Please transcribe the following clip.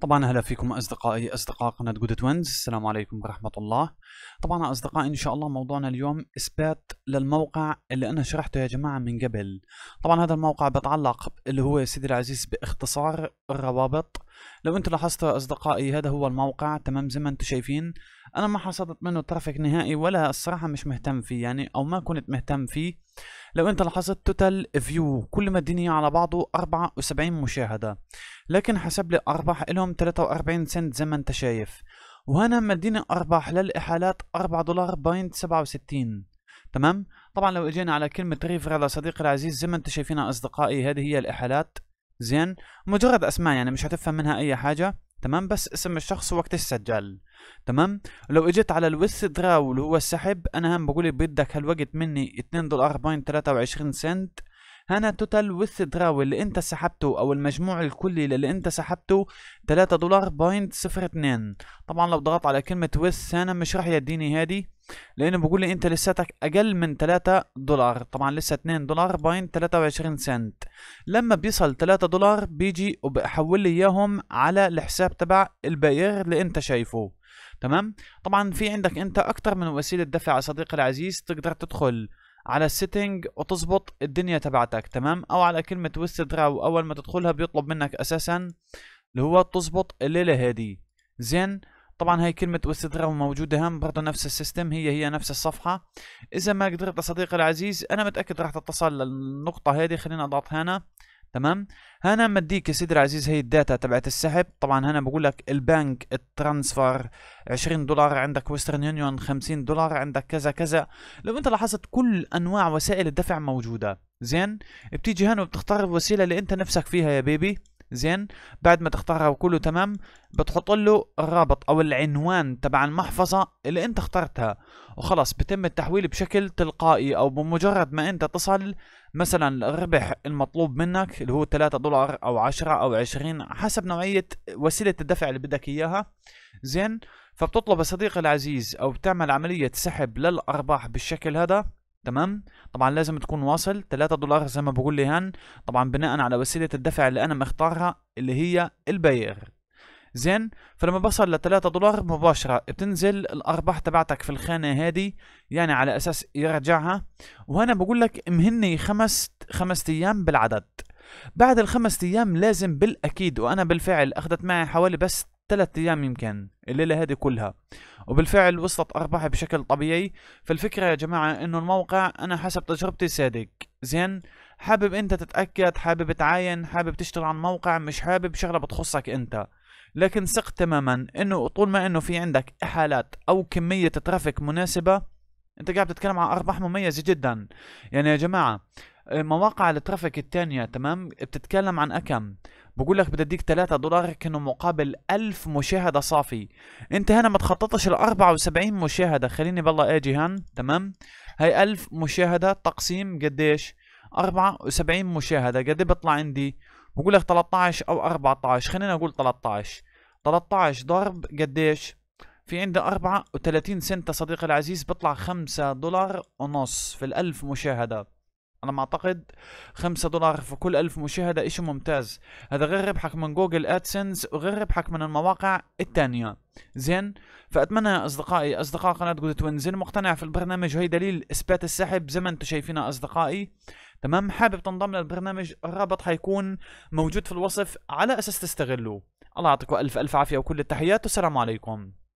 طبعا اهلا فيكم اصدقائي اصدقاء قناه جود وينز السلام عليكم ورحمه الله طبعا اصدقائي ان شاء الله موضوعنا اليوم اثبات للموقع اللي انا شرحته يا جماعه من قبل طبعا هذا الموقع بتعلق اللي هو يا سيدي العزيز باختصار الروابط لو انتم لاحظتوا يا اصدقائي هذا هو الموقع تمام زي ما انتم شايفين انا ما حصلت منه ترافيك نهائي ولا الصراحه مش مهتم فيه يعني او ما كنت مهتم فيه لو انت لاحظت توتال فيو كل ما الدنيا على بعضه 74 مشاهدة لكن حسب لي ارباح لهم 43 سنت زي ما انت شايف وهنا مديني ارباح للاحالات 4 دولار بوينت 67 تمام طبعا لو اجينا على كلمة ريفر يا صديقي العزيز زي ما انت شايفينها اصدقائي هذه هي الاحالات زين مجرد اسماء يعني مش هتفهم منها اي حاجة تمام بس اسم الشخص وقت السجل تمام لو اجيت على الويست دراو واللي هو السحب انا هم بقول بدك هالوقت مني 2 دولار بوينت 23 سنت هنا توتال ويث دراو اللي انت سحبته او المجموع الكلي اللي انت سحبته 3 دولار بوينت صفر اتنين طبعا لو ضغطت على كلمة ويث هنا مش راح يديني هادي لانه بقول لي انت لساتك اقل من 3 دولار طبعا لسه 2 دولار بوينت 23 سنت لما بيصل 3 دولار بيجي وبحول لي اياهم على الحساب تبع البائر اللي انت شايفه تمام طبعا في عندك انت اكتر من وسيله دفع يا صديقي العزيز تقدر تدخل على السيتنج وتظبط الدنيا تبعتك تمام او على كلمه وستدراو اول ما تدخلها بيطلب منك اساسا اللي هو تظبط الليله هذه زين طبعا هاي كلمة وستدراو موجودة هم برضه نفس السيستم هي هي نفس الصفحة إذا ما قدرت صديقي العزيز أنا متأكد راح تتصل للنقطة هذه خلينا أضغط هنا تمام هنا مديك يا سيدي العزيز هي الداتا تبعت السحب طبعا هنا بقول لك البنك الترانسفر 20 دولار عندك ويسترن يونيون 50 دولار عندك كذا كذا لو انت لاحظت كل انواع وسائل الدفع موجوده زين بتيجي هنا وبتختار الوسيله اللي انت نفسك فيها يا بيبي زين بعد ما تختارها وكله تمام بتحط له الرابط او العنوان تبع المحفظه اللي انت اخترتها وخلص بتم التحويل بشكل تلقائي او بمجرد ما انت تصل مثلا الربح المطلوب منك اللي هو 3 دولار او 10 او 20 حسب نوعيه وسيله الدفع اللي بدك اياها زين فبتطلب صديقي العزيز او بتعمل عمليه سحب للارباح بالشكل هذا تمام طبعا لازم تكون واصل 3 دولار زي ما بقول لي هان طبعا بناء على وسيله الدفع اللي انا مختارها اللي هي الباير زين فلما بصل ل 3 دولار مباشره بتنزل الارباح تبعتك في الخانه هذه يعني على اساس يرجعها وهنا بقول لك مهني خمس خمس ايام بالعدد بعد الخمس ايام لازم بالاكيد وانا بالفعل اخذت معي حوالي بس ثلاث ايام يمكن الليله هذه كلها وبالفعل وصلت ارباحي بشكل طبيعي فالفكره يا جماعه انه الموقع انا حسب تجربتي صادق زين حابب انت تتاكد حابب تعاين حابب تشتغل عن موقع مش حابب شغله بتخصك انت لكن ثق تماما انه طول ما انه في عندك احالات او كميه ترافيك مناسبه انت قاعد تتكلم عن ارباح مميزه جدا يعني يا جماعه مواقع الترافيك الثانيه تمام بتتكلم عن اكم بقول لك بدي اديك 3 دولار كانه مقابل 1000 مشاهده صافي انت هنا ما تخططش ال 74 مشاهده خليني بالله اجي هان تمام هي 1000 مشاهده تقسيم قديش 74 مشاهده قد إيه بيطلع عندي بقول لك 13 او 14 خليني اقول 13 13 ضرب قديش في عندي 34 سنت صديقي العزيز بيطلع 5 دولار ونص في ال 1000 مشاهدة انا ما اعتقد 5 دولار في كل 1000 مشاهده اشي ممتاز هذا غير ربحك من جوجل ادسنس وغير ربحك من المواقع الثانيه زين فاتمنى يا اصدقائي اصدقاء قناه جود زين مقتنع في البرنامج وهي دليل اثبات السحب زي ما انتم شايفين اصدقائي تمام حابب تنضم للبرنامج الرابط حيكون موجود في الوصف على اساس تستغلوه الله يعطيكم الف الف عافيه وكل التحيات والسلام عليكم